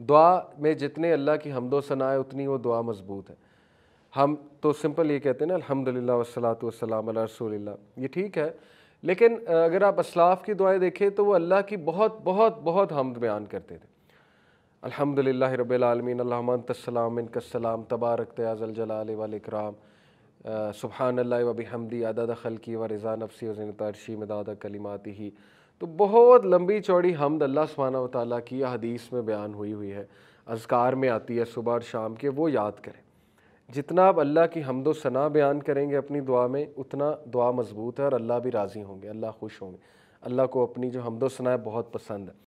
दुआ में जितने अल्लाह की हमदो है उतनी वो दुआ मजबूत है हम तो सिंपल ये कहते हैं ना अलहमदिल्ला वसलात वसलाम रसोल्ला ये ठीक है लेकिन अगर आप असलाफ की दुआएं देखें तो वो अल्लाह की बहुत बहुत बहुत हमद बयान करते थे अलहमदिल्ला रबालमीन इनका सलाम तबारक तयाजल जलाल वाल इकराम सुबहान अल्लाह वबी हमदी अदाद खलकी व रज़ा नफसी वज़नतरशी मदाद कलिमाती ही तो बहुत लंबी चौड़ी हमद अल्लाह सुबहाना वाली की हदीस में बयान हुई हुई है अजकार में आती है सुबह और शाम के वो याद करें जितना आप अल्लाह की हमदो सना बयान करेंगे अपनी दुआ में उतना दुआ मजबूत है और अल्लाह भी राज़ी होंगे अल्लाह खुश होंगे अल्लाह को अपनी जो हमदो सना है बहुत पसंद है